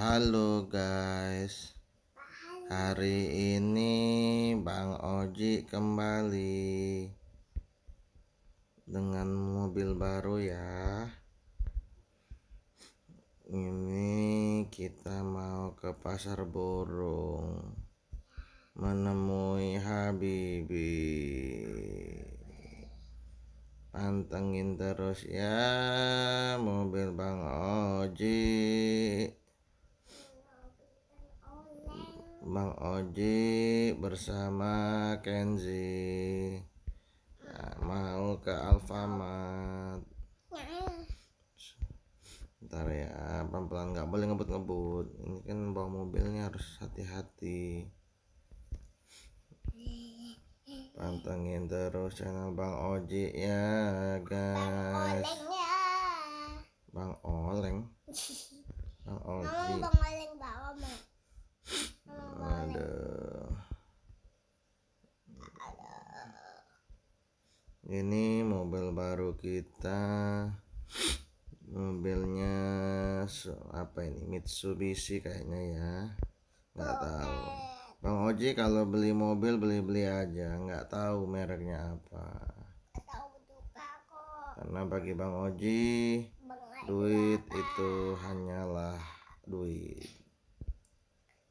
Halo guys Hari ini Bang Oji kembali Dengan mobil baru ya Ini kita mau ke pasar burung Menemui Habibi Pantengin terus ya mobil Bang Oji Bang Oji bersama Kenzi nah, mau ke Alfamart ntar ya pelan-pelan nggak boleh ngebut-ngebut ini kan bawa mobilnya harus hati-hati pantengin terus channel Bang Oji ya guys Bang Oleng ya. Bang Oji Bang Oleng ini mobil baru kita mobilnya apa ini Mitsubishi kayaknya ya nggak tahu Bang Oji kalau beli mobil beli-beli aja nggak tahu mereknya apa karena bagi Bang Oji duit itu hanyalah duit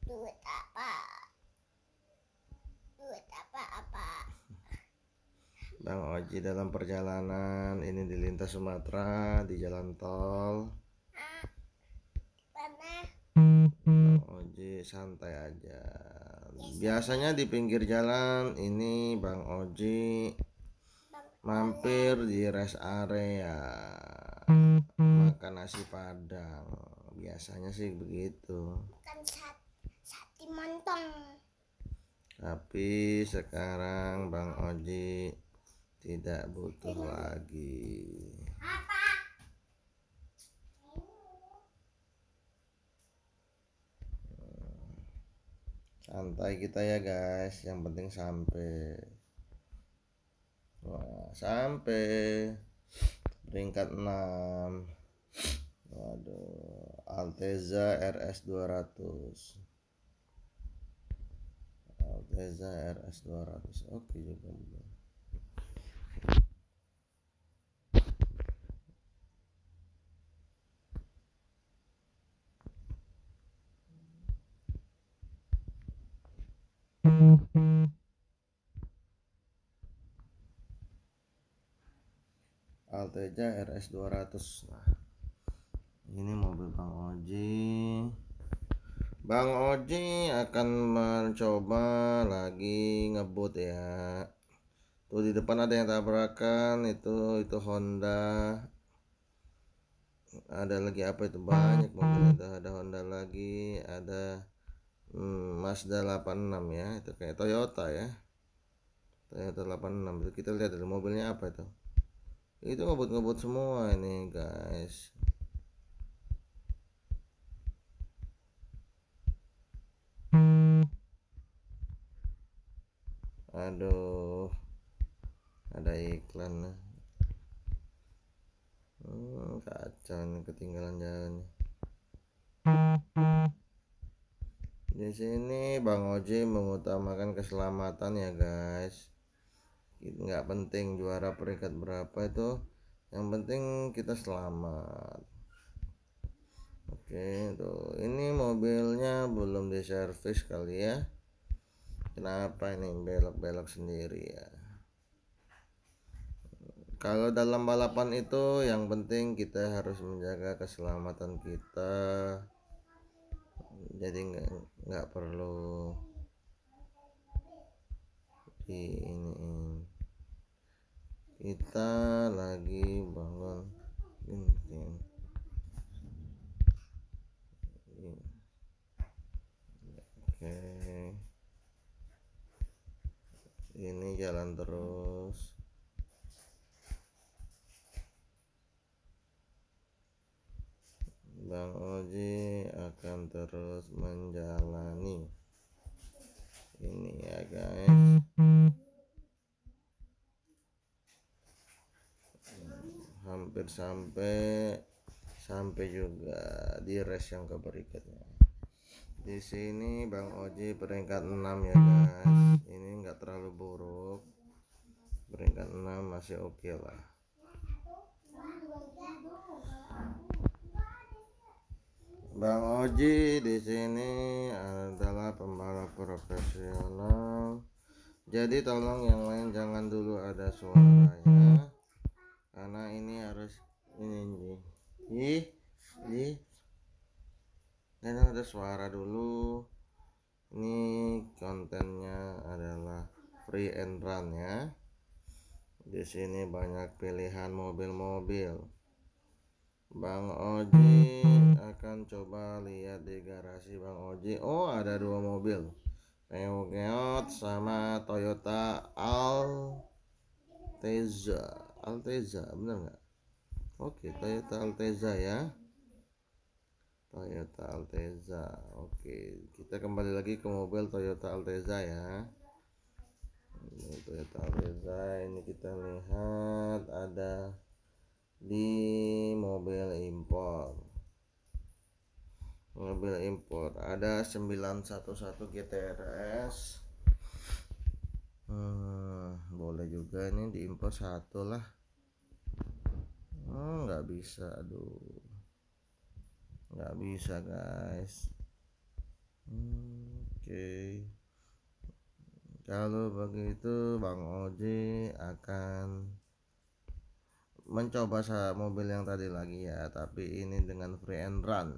duit Bang Oji dalam perjalanan ini di lintas Sumatera di jalan tol. Oji santai aja. Biasanya di pinggir jalan ini Bang Oji mampir di rest area makan nasi padang. Biasanya sih begitu. montong. Tapi sekarang Bang Oji tidak butuh lagi santai kita ya guys yang penting sampai Wah, sampai peringkat 6 waduh Alteza RS 200 Alteza RS 200 oke juga Malteja RS 200 nah ini mobil Bang Oji Bang Oji akan mencoba lagi ngebut ya tuh di depan ada yang tabrakan itu itu Honda ada lagi apa itu banyak mobil itu ada Honda lagi ada hmm, Mazda 86 ya itu kayak Toyota ya Toyota 86 itu kita lihat dari mobilnya apa itu itu ngebut-ngebut semua ini guys aduh ada iklan hmm, kacau nih ketinggalan jalan di sini Bang Oji mengutamakan keselamatan ya guys nggak penting juara peringkat berapa itu yang penting kita selamat oke itu ini mobilnya belum diservis kali ya kenapa ini belok-belok sendiri ya kalau dalam balapan itu yang penting kita harus menjaga keselamatan kita jadi nggak nggak perlu di ini kita lagi bangun linting oke ini jalan terus Bang Oji akan terus menjalani ini ya guys hampir sampai sampai juga di race yang ke berikutnya di sini Bang Oji peringkat 6 ya guys ini enggak terlalu buruk peringkat 6 masih oke okay lah Bang Oji di sini adalah pembalap profesional jadi tolong yang lain jangan dulu ada suaranya karena ini harus ini nih ih ih dan ada suara dulu ini kontennya adalah free and run ya di sini banyak pilihan mobil-mobil Bang Oji akan coba lihat di garasi Bang Oji oh ada dua mobil Peugeot sama Toyota altezza Alteza benar nggak oke Toyota Alteza ya Toyota Alteza oke kita kembali lagi ke mobil Toyota Alteza ya ini Toyota Alteza ini kita lihat ada di mobil impor mobil impor ada 911 GTRS hmm, boleh juga ini diimpor satu lah oh, nggak bisa aduh nggak bisa guys oke okay. kalau begitu Bang Oji akan mencoba mobil yang tadi lagi ya tapi ini dengan free and run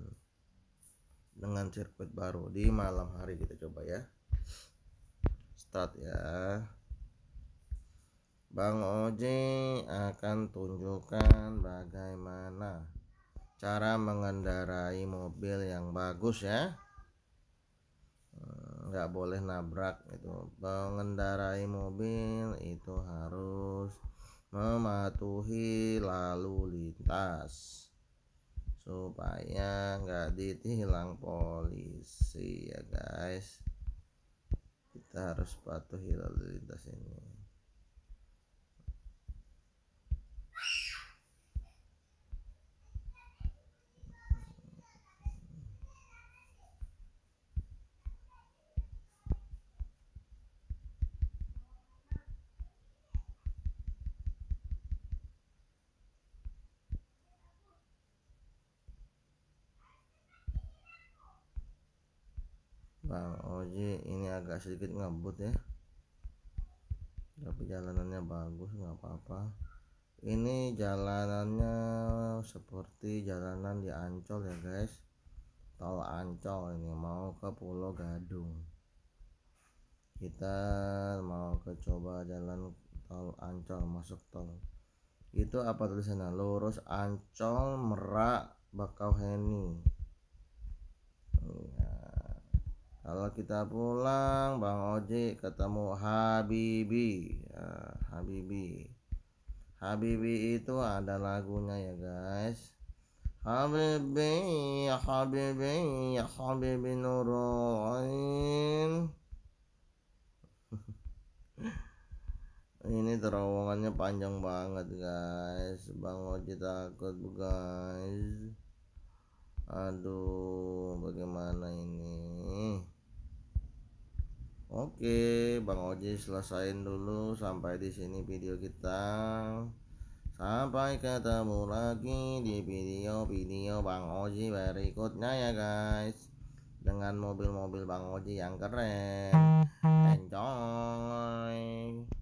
dengan sirkuit baru di malam hari kita coba ya start ya Bang Oji akan tunjukkan bagaimana cara mengendarai mobil yang bagus ya eh, nggak boleh nabrak itu mengendarai mobil itu harus mematuhi lalu lintas supaya nggak ditilang polisi ya guys kita harus patuhi lalu lintas ini Bang Oji ini agak sedikit ngebut ya tapi jalanannya bagus nggak apa-apa ini jalanannya seperti jalanan di Ancol ya guys tol Ancol ini mau ke Pulau Gadung kita mau ke coba jalan tol Ancol masuk tol itu apa tulisannya lurus Ancol Merak Bakauheni iya kalau kita pulang Bang Oji ketemu Habibi uh, Habibi Habibi itu ada lagunya ya guys Habibi ya Habibi ya Habibi nurain ini terowongannya panjang banget guys Bang Oji takut guys aduh bagaimana ini Oke, Bang Oji selesain dulu sampai di sini video kita. Sampai ketemu lagi di video-video Bang Oji berikutnya ya guys. Dengan mobil-mobil Bang Oji yang keren. Enjoy.